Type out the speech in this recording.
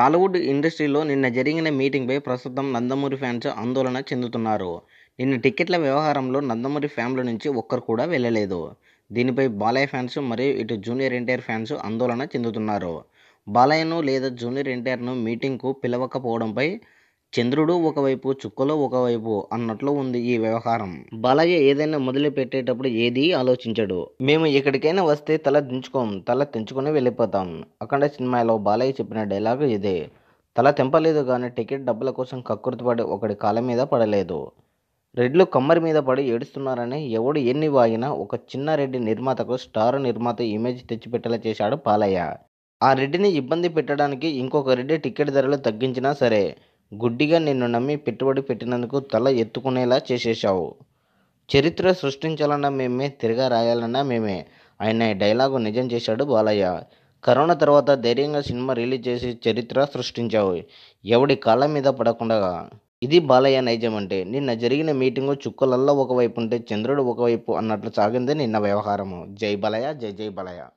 టాలీవుడ్ ఇండస్ట్రీలో నిన్న జరిగిన మీటింగ్పై ప్రస్తుతం నందమూరి ఫ్యాన్స్ ఆందోళన చెందుతున్నారు నిన్న టికెట్ల వ్యవహారంలో నందమూరి ఫ్యామిలీ నుంచి ఒక్కరు కూడా వెళ్ళలేదు దీనిపై బాలయ్య ఫ్యాన్స్ మరియు ఇటు జూనియర్ ఎన్టీఆర్ ఫ్యాన్స్ ఆందోళన చెందుతున్నారు బాలయ్యను లేదా జూనియర్ ఎన్టీఆర్ను మీటింగ్కు పిలవకపోవడంపై చంద్రుడు ఒకవైపు చుక్కలో ఒకవైపు అన్నట్లు ఉంది ఈ వ్యవహారం బాలయ్య ఏదైనా మొదలు పెట్టేటప్పుడు ఏది ఆలోచించడు మేము ఎక్కడికైనా వస్తే తల దించుకోం తల తెంచుకొని వెళ్ళిపోతాం అక్కడ సినిమాలో బాలయ్య చెప్పిన డైలాగ్ ఇదే తల తెంపలేదు కానీ టికెట్ డబ్బుల కోసం కక్కుర్తిపడి ఒకటి కాళ్ళ మీద పడలేదు రెడ్లు కమ్మరి మీద పడి ఏడుస్తున్నారని ఎవడు ఎన్ని వాగినా ఒక చిన్న రెడ్డి నిర్మాతకు స్టార్ నిర్మాత ఇమేజ్ తెచ్చిపెట్టేలా చేశాడు బాలయ్య ఆ రెడ్డిని ఇబ్బంది పెట్టడానికి ఇంకొక రెడ్డి టికెట్ ధరలు తగ్గించినా సరే గుడ్డిగా నిన్ను నమ్మి పెట్టుబడి పెట్టినందుకు తల ఎత్తుకునేలా చేసేశావు చరిత్ర సృష్టించాలన్నా మేమే తిరగా రాయాలన్నా మేమే ఆయన డైలాగు నిజం చేశాడు బాలయ్య కరోనా తర్వాత ధైర్యంగా సినిమా రిలీజ్ చేసి చరిత్ర సృష్టించావు ఎవడి కాళ్ళ మీద పడకుండా ఇది బాలయ్య నైజం అంటే నిన్న జరిగిన మీటింగు చుక్కలల్లో ఒకవైపు ఉంటే చంద్రుడు ఒకవైపు అన్నట్లు సాగింది నిన్న వ్యవహారము జై బాలయ్య జై జై బాలయ్య